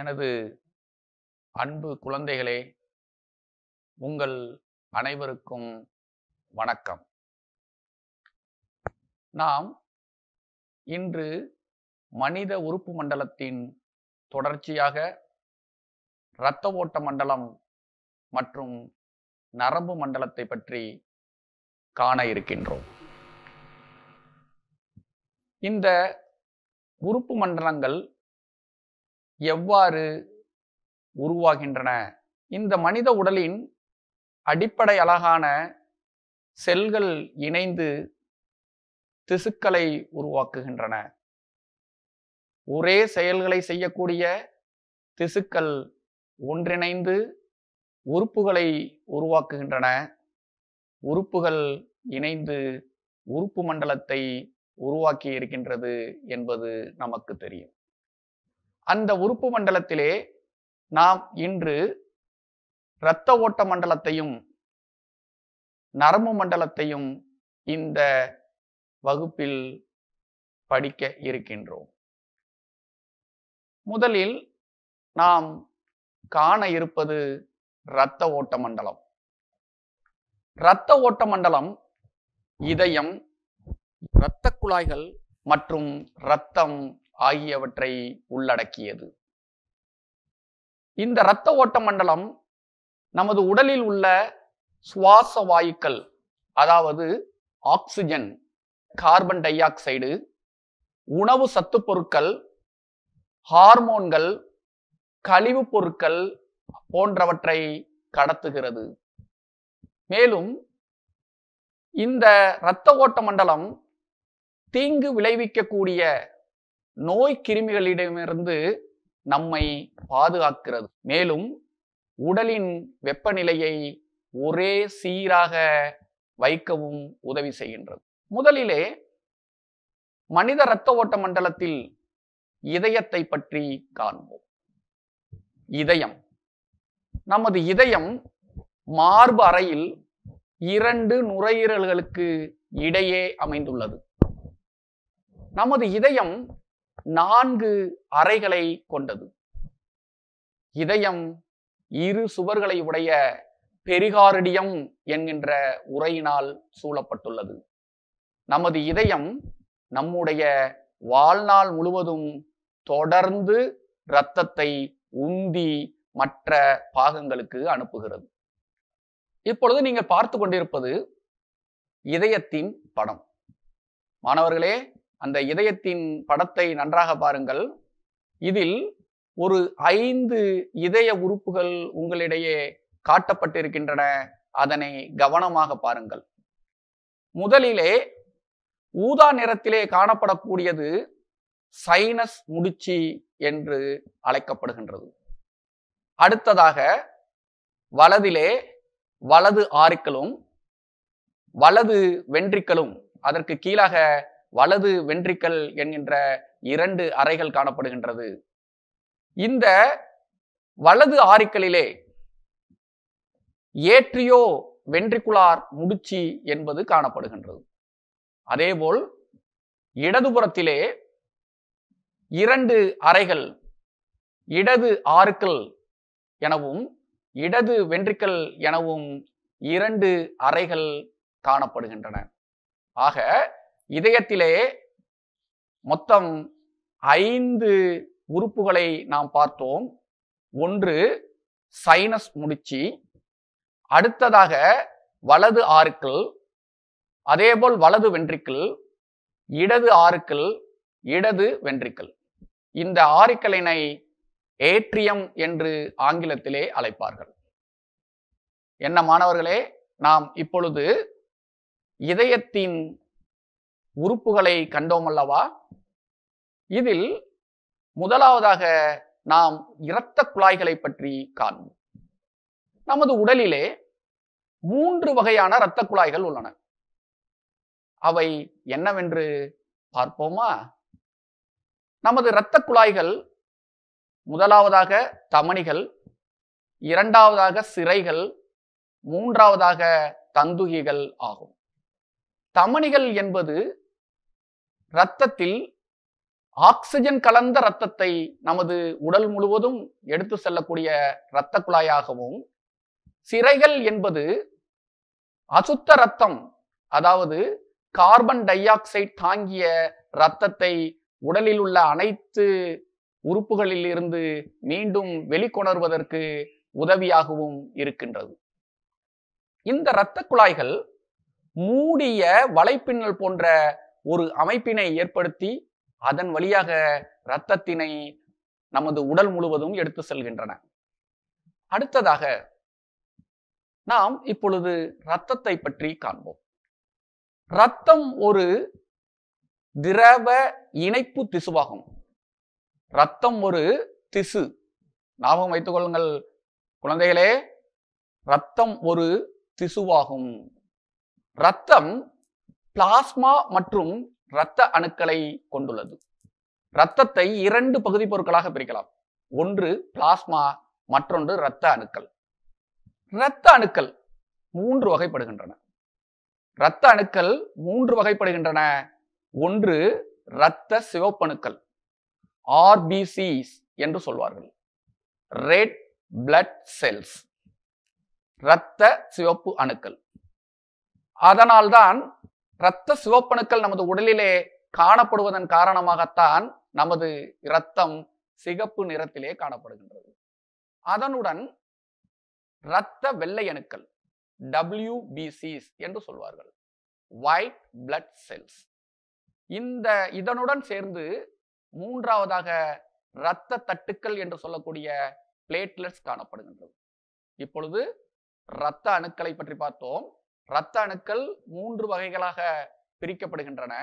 எனது அன்பு குழந்தைகளே உங்கள் அனைவருக்கும் வணக்கம் நாம் இன்று மனித உறுப்பு மண்டலத்தின் தொடர்ச்சியாக இரத்த ஓட்ட மண்டலம் மற்றும் நரம்பு மண்டலத்தை பற்றி காண இருக்கின்றோம் இந்த உறுப்பு மண்டலங்கள் எவ்வாறு உருவாகின்றன இந்த மனித உடலின் அடிப்படை அழகான செல்கள் இணைந்து திசுக்களை உருவாக்குகின்றன ஒரே செயல்களை செய்யக்கூடிய திசுக்கள் ஒன்றிணைந்து உறுப்புகளை உருவாக்குகின்றன உறுப்புகள் இணைந்து உறுப்பு மண்டலத்தை உருவாக்கி இருக்கின்றது என்பது நமக்கு தெரியும் அந்த உறுப்பு மண்டலத்திலே நாம் இன்று இரத்த ஓட்ட மண்டலத்தையும் நரம்பு மண்டலத்தையும் இந்த வகுப்பில் படிக்க இருக்கின்றோம் முதலில் நாம் காண இருப்பது இரத்த ஓட்ட மண்டலம் இரத்த ஓட்ட மண்டலம் இதயம் இரத்த குழாய்கள் மற்றும் இரத்தம் ஆகியவற்றை உள்ளடக்கியது இந்த இரத்த ஓட்ட மண்டலம் நமது உடலில் உள்ள சுவாச வாயுக்கள் அதாவது ஆக்சிஜன் கார்பன் டை ஆக்சைடு உணவு சத்து பொருட்கள் ஹார்மோன்கள் கழிவுப் பொருட்கள் போன்றவற்றை கடத்துகிறது மேலும் இந்த இரத்த ஓட்ட மண்டலம் தீங்கு விளைவிக்கக்கூடிய நோய் கிருமிகளிடமிருந்து நம்மை பாதுகாக்கிறது மேலும் உடலின் வெப்பநிலையை ஒரே சீராக வைக்கவும் உதவி செய்கின்றது முதலிலே மனித இரத்த ஓட்ட மண்டலத்தில் இதயத்தை பற்றி காண்போம் இதயம் நமது இதயம் மார்பு அறையில் இரண்டு நுரையீரல்களுக்கு இடையே அமைந்துள்ளது நமது இதயம் நான்கு அறைகளை கொண்டது இதயம் இரு சுவர்களை உடைய பெரிகாரடியம் என்கின்ற உரையினால் சூழப்பட்டுள்ளது நமது இதயம் நம்முடைய வாழ்நாள் முழுவதும் தொடர்ந்து இரத்தத்தை உந்தி மற்ற பாகங்களுக்கு அனுப்புகிறது இப்பொழுது நீங்கள் பார்த்து கொண்டிருப்பது இதயத்தின் படம் மாணவர்களே அந்த இதயத்தின் படத்தை நன்றாக பாருங்கள் இதில் ஒரு ஐந்து இதய உறுப்புகள் உங்களிடையே காட்டப்பட்டிருக்கின்றன அதனை கவனமாக பாருங்கள் முதலிலே ஊதா நிறத்திலே காணப்படக்கூடியது சைனஸ் முடிச்சி என்று அழைக்கப்படுகின்றது அடுத்ததாக வலதிலே வலது ஆறுக்களும் வலது வென்றிக்களும் அதற்கு கீழாக வலது வென்றிக்கல் என்கின்ற இரண்டு அறைகள் காணப்படுகின்றது இந்த வலது ஆரிக்கலிலே ஏற்றியோ வென்ட்ரிகுலார் முடிச்சி என்பது காணப்படுகின்றது அதேபோல் இடதுபுறத்திலே இரண்டு அறைகள் இடது ஆறுக்கள் எனவும் இடது வென்றிக்கல் எனவும் இரண்டு அறைகள் காணப்படுகின்றன ஆக இதயத்திலே மொத்தம் ஐந்து உறுப்புகளை நாம் பார்த்தோம் ஒன்று சைனஸ் முடிச்சி அடுத்ததாக வலது ஆறுக்கள் அதேபோல் வலது வென்றிக்கள் இடது ஆறுக்கள் இடது வென்றிக்கள் இந்த ஆறுக்களினை ஏற்றியம் என்று ஆங்கிலத்திலே அழைப்பார்கள் என்ன மாணவர்களே நாம் இப்பொழுது இதயத்தின் உறுப்புகளை கண்டோம் அல்லவா இதில் முதலாவதாக நாம் இரத்த குழாய்களை பற்றி காண்போம் நமது உடலிலே மூன்று வகையான இரத்த குழாய்கள் உள்ளன அவை என்னவென்று பார்ப்போமா நமது இரத்த குழாய்கள் முதலாவதாக தமணிகள் இரண்டாவதாக சிறைகள் மூன்றாவதாக தந்துகிகள் ஆகும் தமணிகள் என்பது இரத்தத்தில் ஆக்சிஜன் கலந்த இரத்தத்தை நமது உடல் முழுவதும் எடுத்து செல்லக்கூடிய இரத்த குழாயாகவும் சிறைகள் என்பது அசுத்த இரத்தம் அதாவது கார்பன் டை ஆக்சைடு தாங்கிய இரத்தத்தை உடலில் உள்ள அனைத்து உறுப்புகளில் இருந்து மீண்டும் வெளிக்கொணர்வதற்கு உதவியாகவும் இருக்கின்றது இந்த இரத்த குழாய்கள் மூடிய வலைப்பின்னல் போன்ற ஒரு அமைப்பினை ஏற்படுத்தி அதன் வழியாக இரத்தத்தினை நமது உடல் முழுவதும் எடுத்து செல்கின்றன அடுத்ததாக நாம் இப்பொழுது இரத்தத்தை பற்றி காண்போம் இரத்தம் ஒரு திரவ இணைப்பு திசுவாகும் இரத்தம் ஒரு திசு ஞாபகம் வைத்துக் கொள்ளுங்கள் குழந்தைகளே ரத்தம் ஒரு திசுவாகும் ரத்தம் பிளாஸ்மா மற்றும் இரத்த அணுக்களை கொண்டுள்ளது இரத்தத்தை இரண்டு பகுதி பொருட்களாக பிரிக்கலாம் ஒன்று பிளாஸ்மா மற்றொன்று இரத்த அணுக்கள் இரத்த அணுக்கள் மூன்று வகைப்படுகின்றன இரத்த அணுக்கள் மூன்று வகைப்படுகின்றன ஒன்று இரத்த சிவப்பணுக்கள் ஆர்பிசிஸ் என்று சொல்வார்கள் ரெட் பிளட் செல்ஸ் இரத்த சிவப்பு அணுக்கள் அதனால்தான் இரத்த சிவப்பணுக்கள் நமது உடலிலே காணப்படுவதன் காரணமாகத்தான் நமது இரத்தம் சிகப்பு நிறத்திலே காணப்படுகின்றது அதனுடன் இரத்த வெள்ளை அணுக்கள் டபிள்யூபிசிஸ் என்று சொல்வார்கள் ஒயிட் பிளட் செல்ஸ் இந்த இதனுடன் சேர்ந்து மூன்றாவதாக இரத்த தட்டுக்கள் என்று சொல்லக்கூடிய பிளேட்லெட்ஸ் காணப்படுகின்றது இப்பொழுது இரத்த அணுக்களை பற்றி பார்த்தோம் இரத்த அணுக்கள் மூன்று வகைகளாக பிரிக்கப்படுகின்றன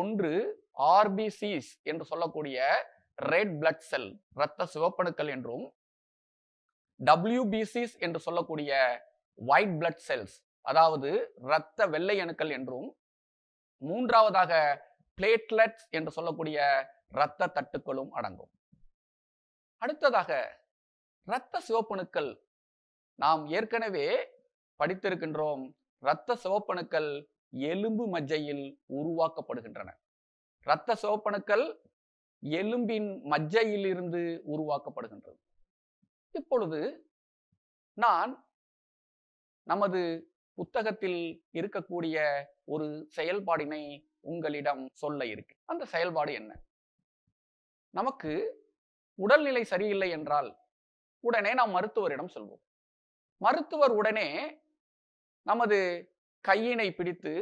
ஒன்று ஆர்பிசிஸ் என்று சொல்லக்கூடிய ரெட் பிளட் செல் இரத்த சிவப்பணுக்கள் என்றும் டபிள்யூபிசிஸ் என்று சொல்லக்கூடிய ஒயிட் பிளட் செல்ஸ் அதாவது இரத்த வெள்ளை அணுக்கள் என்றும் மூன்றாவதாக பிளேட்லெட்ஸ் என்று சொல்லக்கூடிய இரத்த தட்டுக்களும் அடங்கும் அடுத்ததாக இரத்த சிவப்பணுக்கள் நாம் ஏற்கனவே படித்திருக்கின்றோம் இரத்த சிவப்பணுக்கள் எலும்பு மஜ்ஜையில் உருவாக்கப்படுகின்றன இரத்த சிவப்பணுக்கள் எலும்பின் மஜ்ஜையில் இருந்து உருவாக்கப்படுகின்றது இப்பொழுது நான் நமது புத்தகத்தில் இருக்கக்கூடிய ஒரு செயல்பாடினை உங்களிடம் சொல்ல இருக்கு அந்த செயல்பாடு என்ன நமக்கு உடல்நிலை சரியில்லை என்றால் உடனே நாம் மருத்துவரிடம் சொல்வோம் மருத்துவர் உடனே நமது கையினை பிடித்து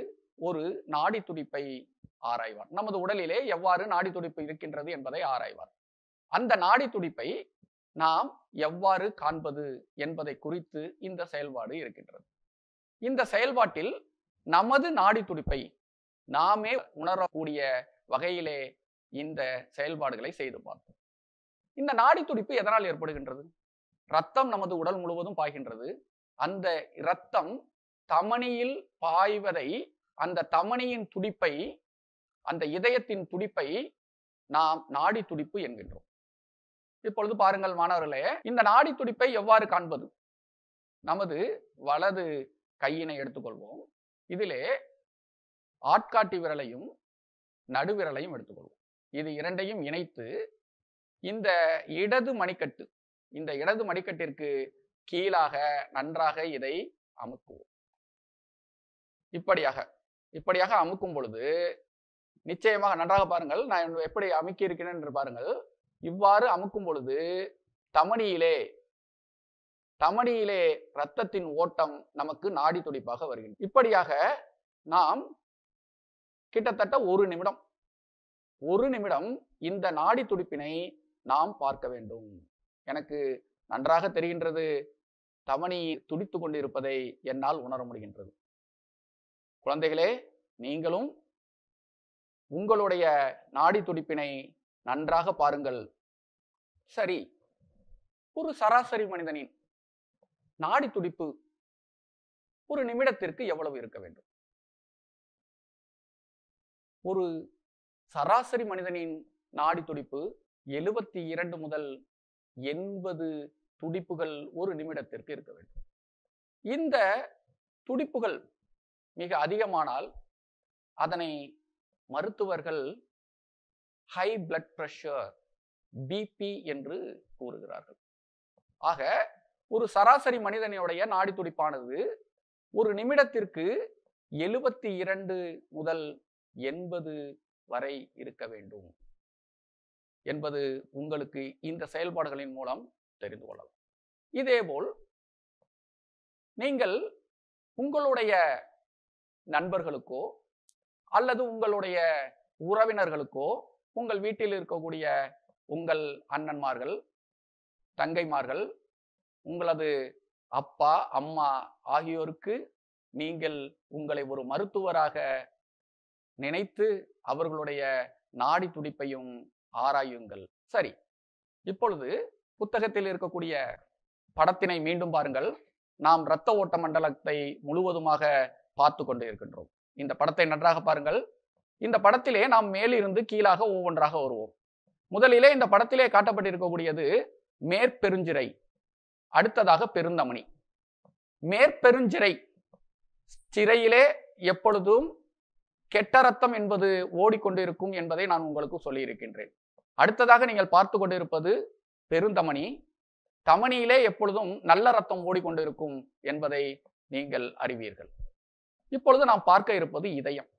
ஒரு நாடி துடிப்பை ஆராய்வார் நமது உடலிலே எவ்வாறு நாடி துடிப்பு இருக்கின்றது என்பதை ஆராய்வார் அந்த நாடி துடிப்பை நாம் எவ்வாறு காண்பது என்பதை குறித்து இந்த செயல்பாடு இருக்கின்றது இந்த செயல்பாட்டில் நமது நாடி துடிப்பை நாமே உணரக்கூடிய வகையிலே இந்த செயல்பாடுகளை செய்து பார்ப்போம் இந்த நாடி துடிப்பு எதனால் ஏற்படுகின்றது ரத்தம் நமது உடல் முழுவதும் பாய்கின்றது அந்த இரத்தம் தமணியில் பாய்வதை அந்த தமணியின் துடிப்பை அந்த இதயத்தின் துடிப்பை நாம் நாடி துடிப்பு என்கின்றோம் இப்பொழுது பாருங்கள் மாணவர்களே இந்த நாடி துடிப்பை எவ்வாறு காண்பது நமது வலது கையினை எடுத்துக்கொள்வோம் இதிலே ஆட்காட்டி விரலையும் நடுவிரலையும் எடுத்துக்கொள்வோம் இது இரண்டையும் இணைத்து இந்த இடது மணிக்கட்டு இந்த இடது மணிக்கட்டிற்கு கீழாக நன்றாக இதை அமுக்குவோம் இப்படியாக இப்படியாக அமுக்கும் பொழுது நிச்சயமாக நன்றாக பாருங்கள் நான் எப்படி அமுக்கி இருக்கிறேன் என்று பாருங்கள் இவ்வாறு அமுக்கும் பொழுது தமணியிலே தமணியிலே இரத்தத்தின் ஓட்டம் நமக்கு நாடி துடிப்பாக வருகிறது இப்படியாக நாம் கிட்டத்தட்ட ஒரு நிமிடம் ஒரு நிமிடம் இந்த நாடி துடிப்பினை நாம் பார்க்க வேண்டும் எனக்கு நன்றாக தெரிகின்றது தமணி துடித்து கொண்டிருப்பதை என்னால் உணர முடிகின்றது குழந்தைகளே நீங்களும் உங்களுடைய நாடி துடிப்பினை நன்றாக பாருங்கள் சரி ஒரு சராசரி மனிதனின் நாடி துடிப்பு ஒரு நிமிடத்திற்கு எவ்வளவு இருக்க வேண்டும் ஒரு சராசரி மனிதனின் நாடி துடிப்பு எழுபத்தி இரண்டு முதல் எண்பது துடிப்புகள் ஒரு நிமிடத்திற்கு இருக்க வேண்டும் இந்த துடிப்புகள் மிக அதிகமானால் அதனை மருத்துவர்கள் ஹை பிளட் ப்ரெஷர் பிபி என்று கூறுகிறார்கள் ஆக ஒரு சராசரி மனிதனுடைய நாடி துடிப்பானது ஒரு நிமிடத்திற்கு எழுபத்தி இரண்டு முதல் எண்பது வரை இருக்க வேண்டும் என்பது உங்களுக்கு இந்த செயல்பாடுகளின் மூலம் தெரிந்து கொள்ளலாம் இதேபோல் நீங்கள் உங்களுடைய நண்பர்களுக்கோ அல்லது உங்களுடைய உறவினர்களுக்கோ உங்கள் வீட்டில் இருக்கக்கூடிய உங்கள் அண்ணன்மார்கள் தங்கைமார்கள் உங்களது அப்பா அம்மா ஆகியோருக்கு நீங்கள் உங்களை ஒரு மருத்துவராக நினைத்து அவர்களுடைய நாடி துடிப்பையும் ஆராயுங்கள் சரி இப்பொழுது புத்தகத்தில் இருக்கக்கூடிய படத்தினை மீண்டும் பாருங்கள் நாம் இரத்த ஓட்ட மண்டலத்தை முழுவதுமாக பார்த்து கொண்டு இருக்கின்றோம் இந்த படத்தை நன்றாக பாருங்கள் இந்த படத்திலே நாம் மேலிருந்து கீழாக ஒவ்வொன்றாக வருவோம் முதலிலே இந்த படத்திலே காட்டப்பட்டிருக்கக்கூடியது மேற்பெருஞ்சிறை அடுத்ததாக பெருந்தமணி மேற்பெருஞ்சிறை சிறையிலே எப்பொழுதும் கெட்ட ரத்தம் என்பது ஓடிக்கொண்டிருக்கும் என்பதை நான் உங்களுக்கு சொல்லியிருக்கின்றேன் அடுத்ததாக நீங்கள் பார்த்து கொண்டிருப்பது பெருந்தமணி தமணியிலே எப்பொழுதும் நல்ல ரத்தம் ஓடிக்கொண்டிருக்கும் என்பதை நீங்கள் அறிவீர்கள் இப்பொழுது நாம் பார்க்க இருப்பது இதயம்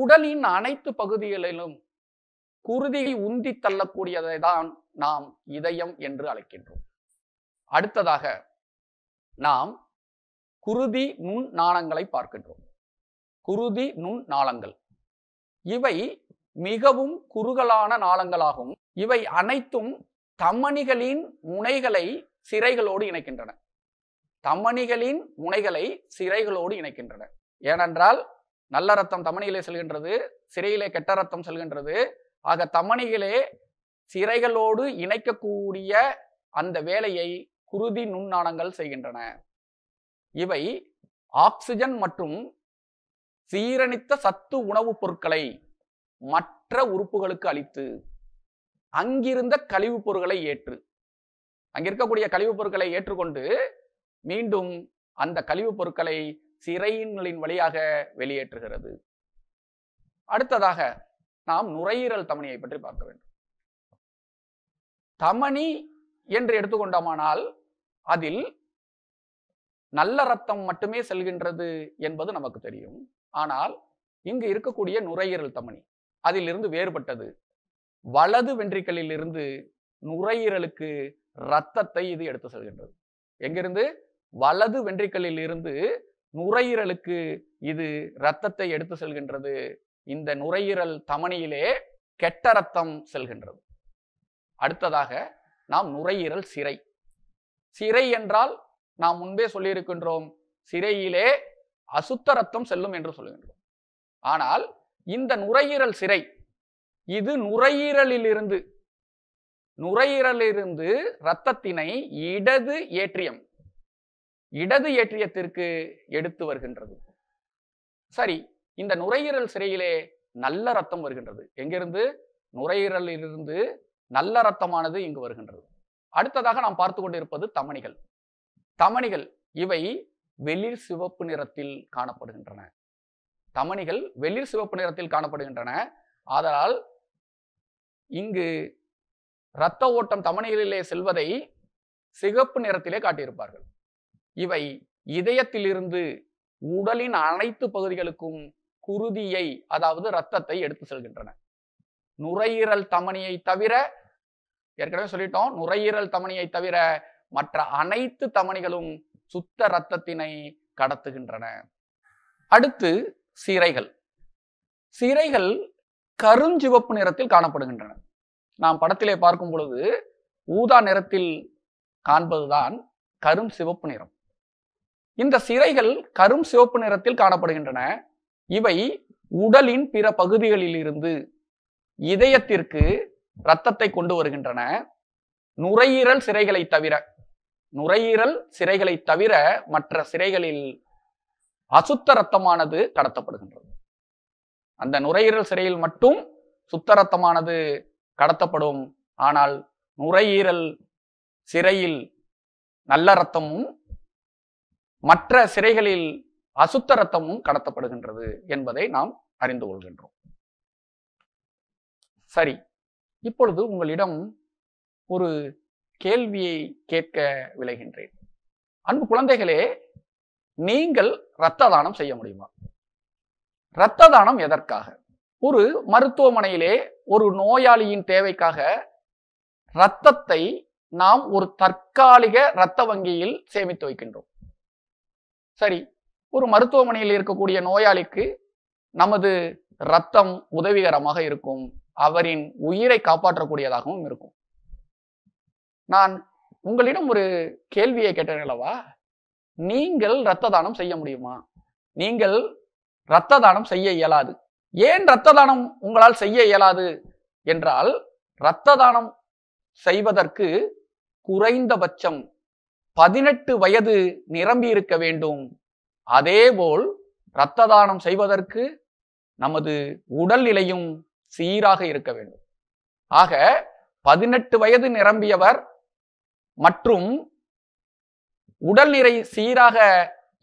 உடலின் அனைத்து பகுதிகளிலும் குருதியை உந்தி தள்ளக்கூடியதை தான் நாம் இதயம் என்று அழைக்கின்றோம் அடுத்ததாக நாம் குருதி நுண் நாணங்களை பார்க்கின்றோம் குருதி நுண் நாளங்கள் இவை மிகவும் குறுகலான நாளங்களாகும் இவை அனைத்தும் தமணிகளின் முனைகளை சிறைகளோடு இணைக்கின்றன தமணிகளின் முனைகளை சிறைகளோடு இணைக்கின்றன ஏனென்றால் நல்ல ரத்தம் தமணியிலே செல்கின்றது சிறையிலே கெட்ட ரத்தம் செல்கின்றது ஆக தமணிகளே சிறைகளோடு இணைக்கக்கூடிய அந்த வேலையை குருதி நுண்ணாணங்கள் செய்கின்றன இவை ஆக்சிஜன் மற்றும் சீரணித்த சத்து உணவுப் பொருட்களை மற்ற உறுப்புகளுக்கு அளித்து அங்கிருந்த கழிவுப் பொருட்களை ஏற்று அங்கிருக்கக்கூடிய கழிவுப் பொருட்களை ஏற்றுக்கொண்டு மீண்டும் அந்த கழிவுப் பொருட்களை சிறையின்களின் வழியாக வெளியேற்றுகிறது அடுத்ததாக நாம் நுரையீரல் தமனியை பற்றி பார்க்க வேண்டும் தமனி என்று எடுத்துக்கொண்டோமானால் அதில் நல்ல ரத்தம் மட்டுமே செல்கின்றது என்பது நமக்கு தெரியும் ஆனால் இங்கு இருக்கக்கூடிய நுரையீரல் தமனி அதிலிருந்து வேறுபட்டது வலது வென்றிகளில் இருந்து நுரையீரலுக்கு ரத்தத்தை இது எடுத்து செல்கின்றது எங்கிருந்து வலது வென்றிக்கலில் இருந்து நுரையீரலுக்கு இது இரத்தத்தை எடுத்து செல்கின்றது இந்த நுரையீரல் தமனியிலே கெட்ட ரத்தம் செல்கின்றது அடுத்ததாக நாம் நுரையீரல் சிறை சிறை என்றால் நாம் முன்பே சொல்லியிருக்கின்றோம் சிறையிலே அசுத்த ரத்தம் செல்லும் என்று சொல்கின்றோம் ஆனால் இந்த நுரையீரல் சிறை இது நுரையீரலிலிருந்து நுரையீரலிலிருந்து இரத்தத்தினை இடது ஏற்றியம் இடது ஏற்றியத்திற்கு எடுத்து வருகின்றது சரி இந்த நுரையீரல் சிறையிலே நல்ல ரத்தம் வருகின்றது எங்கிருந்து நுரையீரலிலிருந்து நல்ல ரத்தமானது இங்கு வருகின்றது அடுத்ததாக நாம் பார்த்து கொண்டிருப்பது தமணிகள் தமணிகள் இவை வெளிர் சிவப்பு நிறத்தில் காணப்படுகின்றன தமணிகள் வெளிர் சிவப்பு நிறத்தில் காணப்படுகின்றன ஆதலால் இங்கு இரத்த ஓட்டம் தமணிகளிலே செல்வதை சிகப்பு நிறத்திலே காட்டியிருப்பார்கள் இவை இதயத்திலிருந்து உடலின் அனைத்து பகுதிகளுக்கும் குருதியை அதாவது இரத்தத்தை எடுத்து செல்கின்றன நுரையீரல் தமனியை தவிர ஏற்கனவே சொல்லிட்டோம் நுரையீரல் தமனியை தவிர மற்ற அனைத்து தமனிகளும் சுத்த இரத்தத்தினை கடத்துகின்றன அடுத்து சீரைகள் சீரைகள் கருஞ்சிவப்பு நிறத்தில் காணப்படுகின்றன நாம் படத்திலே பார்க்கும் பொழுது ஊதா நிறத்தில் காண்பதுதான் கரும் சிவப்பு நிறம் இந்த சிறைகள் கரும் சிவப்பு நிறத்தில் காணப்படுகின்றன இவை உடலின் பிற பகுதிகளில் இருந்து இதயத்திற்கு இரத்தத்தை கொண்டு வருகின்றன நுரையீரல் சிறைகளை தவிர நுரையீரல் சிறைகளை தவிர மற்ற சிறைகளில் அசுத்த ரத்தமானது கடத்தப்படுகின்றது அந்த நுரையீரல் சிறையில் மட்டும் சுத்த ரத்தமானது கடத்தப்படும் ஆனால் நுரையீரல் சிறையில் நல்ல ரத்தமும் மற்ற சிறைகளில் அசுத்த ரத்தமும் கடத்தப்படுகின்றது என்பதை நாம் அறிந்து கொள்கின்றோம் சரி இப்பொழுது உங்களிடம் ஒரு கேள்வியை கேட்க விளைகின்றேன் அன்பு குழந்தைகளே நீங்கள் இரத்த தானம் செய்ய முடியுமா இரத்த தானம் எதற்காக ஒரு மருத்துவமனையிலே ஒரு நோயாளியின் தேவைக்காக இரத்தத்தை நாம் ஒரு தற்காலிக இரத்த வங்கியில் சேமித்து வைக்கின்றோம் சரி ஒரு மருத்துவமனையில் இருக்கக்கூடிய நோயாளிக்கு நமது ரத்தம் உதவிகரமாக இருக்கும் அவரின் உயிரை காப்பாற்றக்கூடியதாகவும் இருக்கும் நான் உங்களிடம் ஒரு கேள்வியை கேட்டேன் அல்லவா நீங்கள் இரத்த தானம் செய்ய முடியுமா நீங்கள் இரத்த தானம் செய்ய இயலாது ஏன் இரத்த தானம் உங்களால் செய்ய இயலாது என்றால் இரத்த தானம் செய்வதற்கு குறைந்தபட்சம் பதினெட்டு வயது நிரம்பி இருக்க வேண்டும் அதேபோல் இரத்த தானம் செய்வதற்கு நமது உடல்நிலையும் சீராக இருக்க வேண்டும் ஆக பதினெட்டு வயது நிரம்பியவர் மற்றும் உடல் நிறை சீராக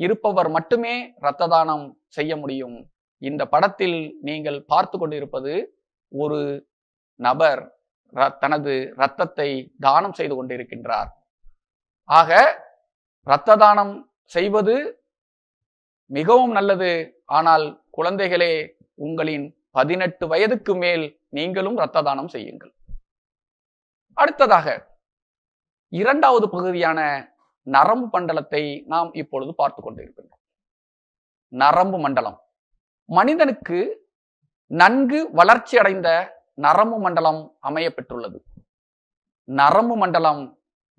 இருப்பவர் மட்டுமே இரத்த தானம் செய்ய முடியும் இந்த படத்தில் நீங்கள் பார்த்து கொண்டிருப்பது ஒரு நபர் தனது இரத்தத்தை தானம் செய்து கொண்டிருக்கின்றார் ஆக இரத்த தானம் செய்வது மிகவும் நல்லது ஆனால் குழந்தைகளே உங்களின் பதினெட்டு வயதுக்கு மேல் நீங்களும் இரத்த தானம் செய்யுங்கள் அடுத்ததாக இரண்டாவது பகுதியான நரம்பு மண்டலத்தை நாம் இப்பொழுது பார்த்து கொண்டிருக்கின்றோம் நரம்பு மண்டலம் மனிதனுக்கு நன்கு வளர்ச்சி அடைந்த நரம்பு மண்டலம் அமைய பெற்றுள்ளது நரம்பு மண்டலம்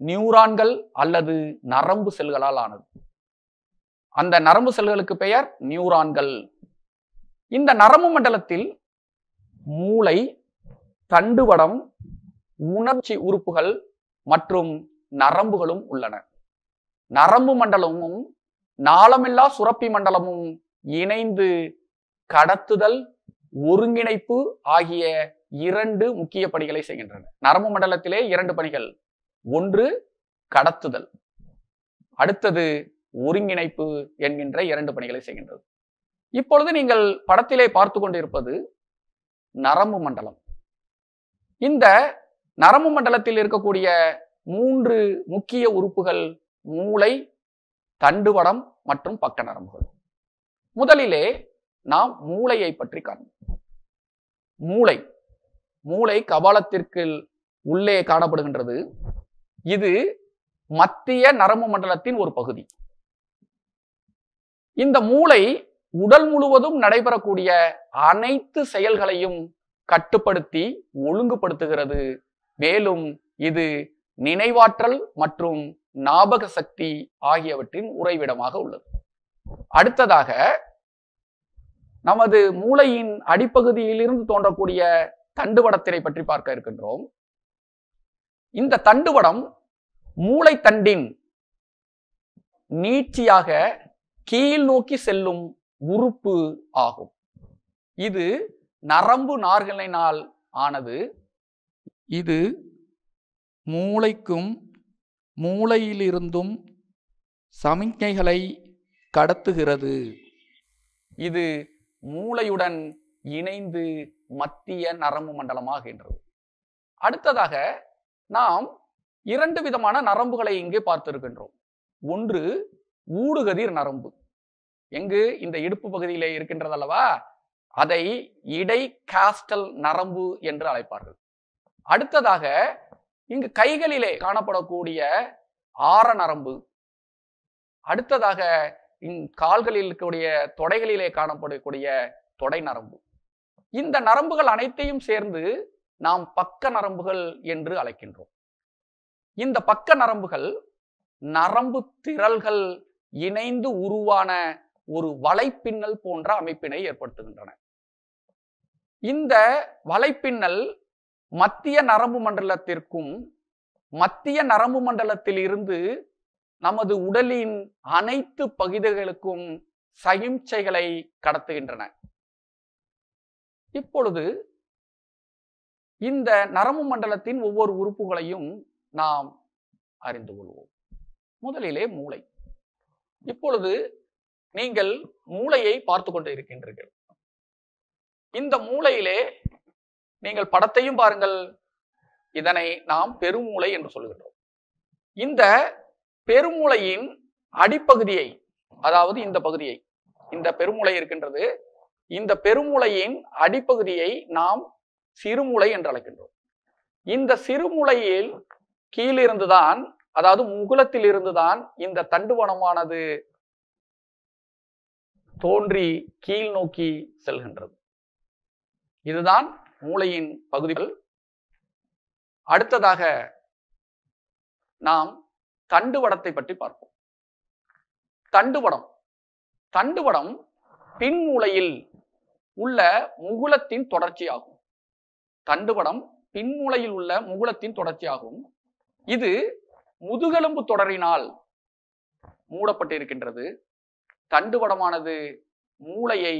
நியூரான்கள் அல்லது நரம்பு செல்களால் ஆனது அந்த நரம்பு செல்களுக்கு பெயர் நியூரான்கள் இந்த நரம்பு மண்டலத்தில் மூளை தண்டுவடம் உணர்ச்சி உறுப்புகள் மற்றும் நரம்புகளும் உள்ளன நரம்பு மண்டலமும் நாளமில்லா சுரப்பி மண்டலமும் இணைந்து கடத்துதல் ஒருங்கிணைப்பு ஆகிய இரண்டு முக்கிய பணிகளை செய்கின்றன நரம்பு மண்டலத்திலே இரண்டு பணிகள் ஒன்று கடத்துதல் அடுத்தது ஒருங்கிணைப்பு என்கின்ற இரண்டு பணிகளை செய்கின்றது இப்பொழுது நீங்கள் படத்திலே பார்த்து கொண்டிருப்பது நரம்பு மண்டலம் இந்த நரம்பு மண்டலத்தில் இருக்கக்கூடிய மூன்று முக்கிய உறுப்புகள் மூளை தண்டுவடம் மற்றும் பக்க நரம்புகள் முதலிலே நாம் மூளையை பற்றி காணும் மூளை மூளை கபாலத்திற்கு உள்ளே காணப்படுகின்றது இது மத்திய நரம்பு மண்டலத்தின் ஒரு பகுதி இந்த மூளை உடல் முழுவதும் நடைபெறக்கூடிய அனைத்து செயல்களையும் கட்டுப்படுத்தி ஒழுங்குபடுத்துகிறது மேலும் இது நினைவாற்றல் மற்றும் ஞாபக சக்தி ஆகியவற்றின் உறைவிடமாக உள்ளது அடுத்ததாக நமது மூளையின் அடிப்பகுதியிலிருந்து தோன்றக்கூடிய தண்டுவடத்தினை பற்றி பார்க்க இருக்கின்றோம் இந்த தண்டுவடம் மூளைத்தண்டின் நீட்சியாக கீழ் நோக்கி செல்லும் உறுப்பு ஆகும் இது நரம்பு நார்களினால் ஆனது இது மூளைக்கும் மூளையிலிருந்தும் சமிக்ஞைகளை கடத்துகிறது இது மூளையுடன் இணைந்து மத்திய நரம்பு மண்டலமாகின்றது அடுத்ததாக நாம் இரண்டு விதமான நரம்புகளை இங்கே பார்த்திருக்கின்றோம் ஒன்று ஊடுகதிர் நரம்பு எங்கு இந்த இடுப்பு பகுதியில இருக்கின்றது அல்லவா அதை இடை காஸ்டல் நரம்பு என்று அழைப்பார்கள் அடுத்ததாக இங்கு கைகளிலே காணப்படக்கூடிய ஆர நரம்பு அடுத்ததாக இங் கால்களில் இருக்கக்கூடிய தொடைகளிலே காணப்படக்கூடிய தொடை நரம்பு இந்த நரம்புகள் அனைத்தையும் சேர்ந்து நாம் பக்க நரம்புகள் என்று அழைக்கின்றோம் இந்த பக்க நரம்புகள் நரம்பு திரள்கள் இணைந்து உருவான ஒரு வலைப்பின்னல் போன்ற அமைப்பினை ஏற்படுத்துகின்றன இந்த வலைப்பின்னல் மத்திய நரம்பு மண்டலத்திற்கும் மத்திய நரம்பு மண்டலத்தில் இருந்து நமது உடலின் அனைத்து பகுதிகளுக்கும் சகிம்சைகளை கடத்துகின்றன இப்பொழுது இந்த நரம்பு மண்டலத்தின் ஒவ்வொரு உறுப்புகளையும் நாம் அறிந்து கொள்வோம் முதலிலே மூளை இப்பொழுது நீங்கள் மூளையை பார்த்து கொண்டு இருக்கின்றீர்கள் இந்த மூளையிலே நீங்கள் படத்தையும் பாருங்கள் இதனை நாம் பெருமூளை என்று சொல்லுகின்றோம் இந்த பெருமூளையின் அடிப்பகுதியை அதாவது இந்த பகுதியை இந்த பெருமூளை இருக்கின்றது இந்த பெருமூளையின் அடிப்பகுதியை நாம் சிறுமுளை என்று அழைக்கின்றோம் இந்த சிறுமுளையில் கீழிருந்துதான் அதாவது முகுலத்தில் இருந்துதான் இந்த தண்டுவனமானது தோன்றி கீழ் நோக்கி செல்கின்றது இதுதான் மூளையின் பகுதிகள் அடுத்ததாக நாம் தண்டுவடத்தை பற்றி பார்ப்போம் தண்டுவடம் தண்டுவடம் பின்மூலையில் உள்ள முகுலத்தின் தொடர்ச்சியாகும் தண்டுபடம் பின்முளையில் உள்ள முகுலத்தின் தொடர்ச்சியாகும் இது முதுகெலும்பு தொடரினால் மூடப்பட்டிருக்கின்றது தண்டுபடமானது மூளையை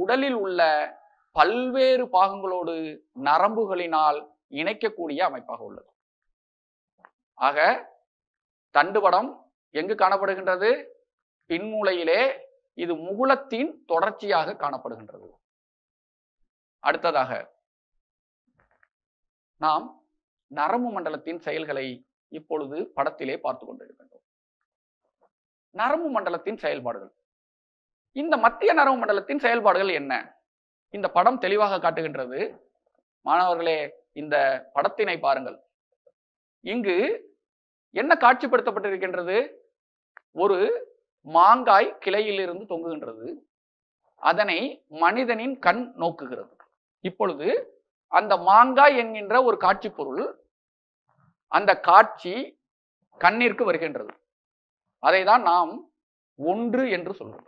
உடலில் உள்ள பல்வேறு பாகங்களோடு நரம்புகளினால் இணைக்கக்கூடிய அமைப்பாக உள்ளது ஆக தண்டுபடம் எங்கு காணப்படுகின்றது பின்மூலையிலே இது முகுலத்தின் தொடர்ச்சியாக காணப்படுகின்றது அடுத்ததாக நாம் நரம்பு மண்டலத்தின் செயல்களை இப்பொழுது படத்திலே பார்த்து கொண்டிருக்கின்றோம் நரம்பு மண்டலத்தின் செயல்பாடுகள் இந்த மத்திய நரம்பு மண்டலத்தின் செயல்பாடுகள் என்ன இந்த படம் தெளிவாக காட்டுகின்றது மாணவர்களே இந்த படத்தினை பாருங்கள் இங்கு என்ன காட்சிப்படுத்தப்பட்டிருக்கின்றது ஒரு மாங்காய் கிளையிலிருந்து தொங்குகின்றது அதனை மனிதனின் கண் நோக்குகிறது இப்பொழுது அந்த மாங்காய் என்கின்ற ஒரு காட்சி பொருள் அந்த காட்சி கண்ணிற்கு வருகின்றது அதை தான் நாம் ஒன்று என்று சொல்வோம்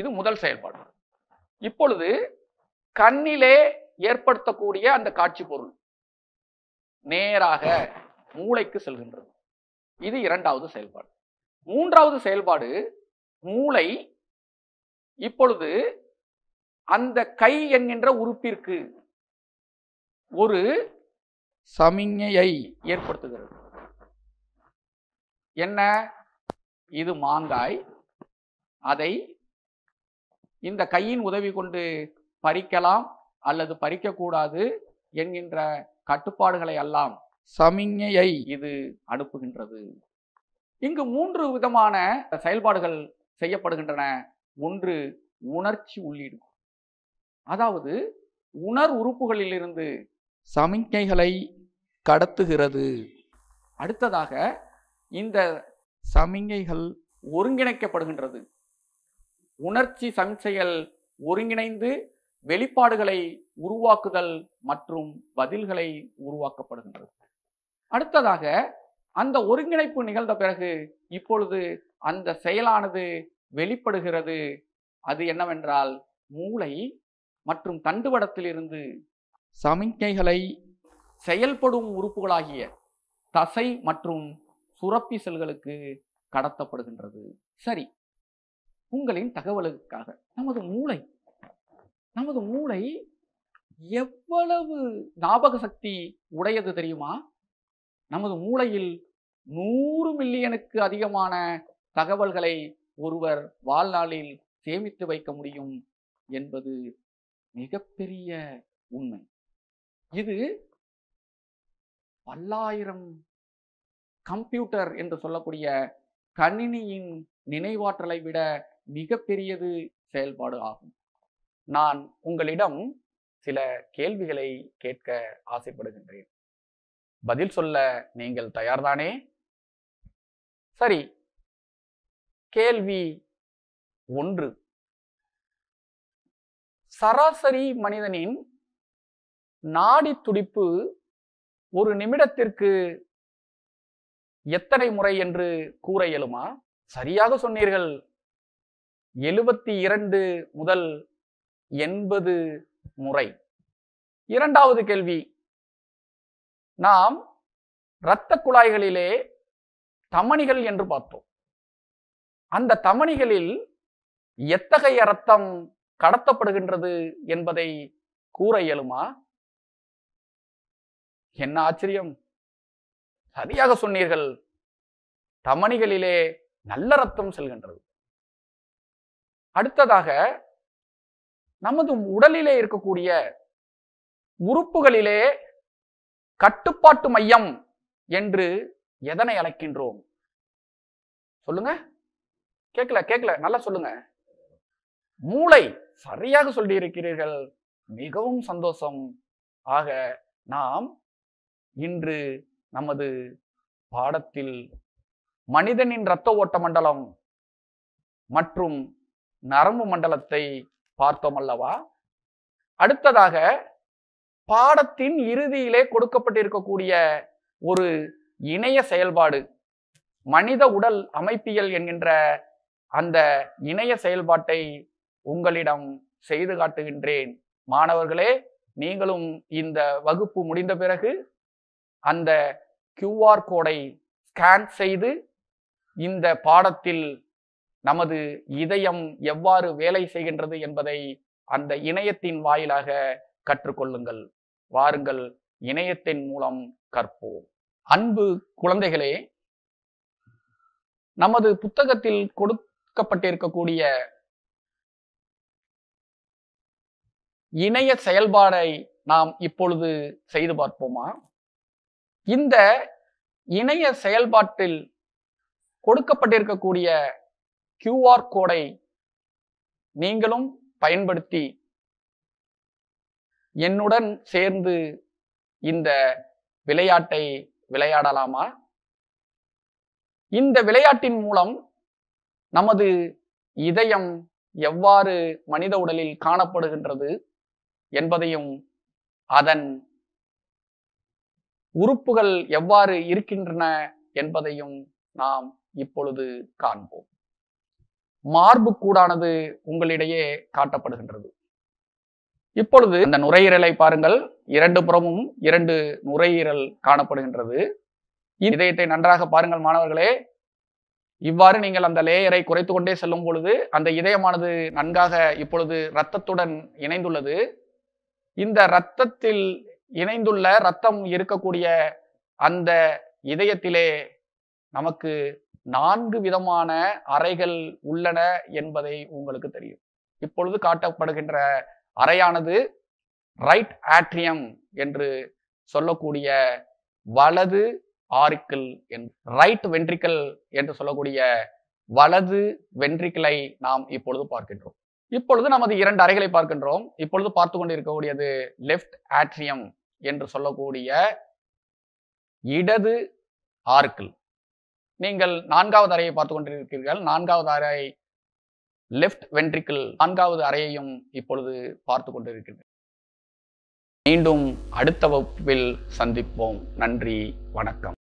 இது முதல் செயல்பாடு இப்பொழுது கண்ணிலே ஏற்படுத்தக்கூடிய அந்த காட்சி பொருள் நேராக மூளைக்கு செல்கின்றது இது இரண்டாவது செயல்பாடு மூன்றாவது செயல்பாடு மூளை இப்பொழுது அந்த கை என்கின்ற உறுப்பிற்கு ஒரு சமிஞையை ஏற்படுத்துகிறது என்ன இது மாங்காய் அதை இந்த கையின் உதவி கொண்டு பறிக்கலாம் அல்லது பறிக்கக்கூடாது என்கின்ற கட்டுப்பாடுகளை எல்லாம் சமிஞையை இது அனுப்புகின்றது இங்கு மூன்று விதமான செயல்பாடுகள் செய்யப்படுகின்றன ஒன்று உணர்ச்சி உள்ளீடு அதாவது உணர் உறுப்புகளிலிருந்து சமிக்ஞைகளை கடத்துகிறது அடுத்ததாக இந்த சமிகைகள் ஒருங்கிணைக்கப்படுகின்றது உணர்ச்சி சமிச்சைகள் ஒருங்கிணைந்து வெளிப்பாடுகளை உருவாக்குதல் மற்றும் பதில்களை உருவாக்கப்படுகின்றது அடுத்ததாக அந்த ஒருங்கிணைப்பு நிகழ்ந்த பிறகு இப்பொழுது அந்த செயலானது வெளிப்படுகிறது அது என்னவென்றால் மூளை மற்றும் தண்டுவடத்திலிருந்து சமிக்ஞைகளை செயல்படும் உறுப்புகளாகிய தசை மற்றும் சுரப்பி செல்களுக்கு கடத்தப்படுகின்றது சரி உங்களின் தகவலுக்காக நமது மூளை நமது மூளை எவ்வளவு ஞாபக சக்தி உடையது தெரியுமா நமது மூளையில் நூறு மில்லியனுக்கு அதிகமான தகவல்களை ஒருவர் வாழ்நாளில் சேமித்து வைக்க முடியும் என்பது மிகப்பெரிய உண்மை இது பல்லாயிரம் கம்ப்யூட்டர் என்று சொல்லக்கூடிய கணினியின் நினைவாற்றலை விட மிகப்பெரியது செயல்பாடு ஆகும் நான் உங்களிடம் சில கேள்விகளை கேட்க ஆசைப்படுகின்றேன் பதில் சொல்ல நீங்கள் தயார்தானே சரி கேள்வி ஒன்று சராசரி மனிதனின் நாடி துடிப்பு ஒரு நிமிடத்திற்கு எத்தனை முறை என்று கூற இயலுமா சரியாக சொன்னீர்கள் எழுபத்தி இரண்டு முதல் எண்பது முறை இரண்டாவது கேள்வி நாம் இரத்த குழாய்களிலே தமணிகள் என்று பார்த்தோம் அந்த தமணிகளில் எத்தகைய இரத்தம் கடத்தப்படுகின்றது என்பதை கூற இயலுமா என்ன ஆச்சரியம் சரியாக சொன்னீர்கள் தமணிகளிலே நல்ல ரத்தம் செல்கின்றது அடுத்ததாக நமது உடலிலே இருக்கக்கூடிய உறுப்புகளிலே கட்டுப்பாட்டு மையம் என்று எதனை அழைக்கின்றோம் சொல்லுங்க கேட்கல கேட்கல நல்லா சொல்லுங்க மூளை சரியாக சொல்லி இருக்கிறீர்கள் மிகவும் சந்தோஷம் ஆக நாம் இன்று நமது பாடத்தில் மனிதனின் இரத்த ஓட்ட மண்டலம் மற்றும் நரம்பு மண்டலத்தை பார்த்தோம் அல்லவா அடுத்ததாக பாடத்தின் இறுதியிலே கொடுக்கப்பட்டிருக்கக்கூடிய ஒரு இணைய செயல்பாடு மனித உடல் அமைப்பியல் என்கின்ற அந்த இணைய செயல்பாட்டை உங்களிடம் செய்து காட்டுகின்றேன் மாணவர்களே நீங்களும் இந்த வகுப்பு முடிந்த பிறகு அந்த கியூஆர் கோடை ஸ்கேன் செய்து இந்த பாடத்தில் நமது இதயம் எவ்வாறு வேலை செய்கின்றது என்பதை அந்த இணையத்தின் வாயிலாக கற்றுக்கொள்ளுங்கள் வாருங்கள் இணையத்தின் மூலம் கற்போம் அன்பு குழந்தைகளே நமது புத்தகத்தில் கொடுக்கப்பட்டிருக்கக்கூடிய இணைய செயல்பாடை நாம் இப்பொழுது செய்து பார்ப்போமா இந்த இணைய செயல்பாட்டில் கொடுக்கப்பட்டிருக்கக்கூடிய கியூஆர் கோடை நீங்களும் பயன்படுத்தி என்னுடன் சேர்ந்து இந்த விளையாட்டை விளையாடலாமா இந்த விளையாட்டின் மூலம் நமது இதயம் எவ்வாறு மனித உடலில் காணப்படுகின்றது என்பதையும் அதன் உறுப்புகள் எவ்வாறு இருக்கின்றன என்பதையும் நாம் இப்பொழுது காண்போம் மார்பு கூடானது உங்களிடையே காட்டப்படுகின்றது இப்பொழுது இந்த நுரையீரலை பாருங்கள் இரண்டு புறமும் இரண்டு நுரையீரல் காணப்படுகின்றது இதயத்தை நன்றாக பாருங்கள் மாணவர்களே இவ்வாறு நீங்கள் அந்த லேயரை குறைத்து கொண்டே செல்லும் பொழுது அந்த இதயமானது நன்காக இப்பொழுது இரத்தத்துடன் இணைந்துள்ளது இந்த இரத்தத்தில் இணைந்துள்ள ரத்தம் இருக்கக்கூடிய அந்த இதயத்திலே நமக்கு நான்கு விதமான அறைகள் உள்ளன என்பதை உங்களுக்கு தெரியும் இப்பொழுது காட்டப்படுகின்ற அறையானது ரைட் ஆட்ரியம் என்று சொல்லக்கூடிய வலது ஆரிக்கிள் என் ரைட் வென்ட்ரிக்கல் என்று சொல்லக்கூடிய வலது வென்ட்ரிக்கிளை நாம் இப்பொழுது பார்க்கின்றோம் இப்பொழுது நமது இரண்டு அறைகளை பார்க்கின்றோம் இப்பொழுது பார்த்து கொண்டு இருக்கக்கூடியது லெஃப்ட் ஆட்ரியம் என்று சொல்லக்கூடிய இடது ஆர்க்கிள் நீங்கள் நான்காவது அறையை பார்த்து கொண்டிருக்கிறீர்கள் நான்காவது அறை லெஃப்ட் வென்ட்ரிக்கிள் நான்காவது அறையையும் இப்பொழுது பார்த்து கொண்டிருக்கிறீர்கள் மீண்டும் அடுத்த வகுப்பில் சந்திப்போம் நன்றி வணக்கம்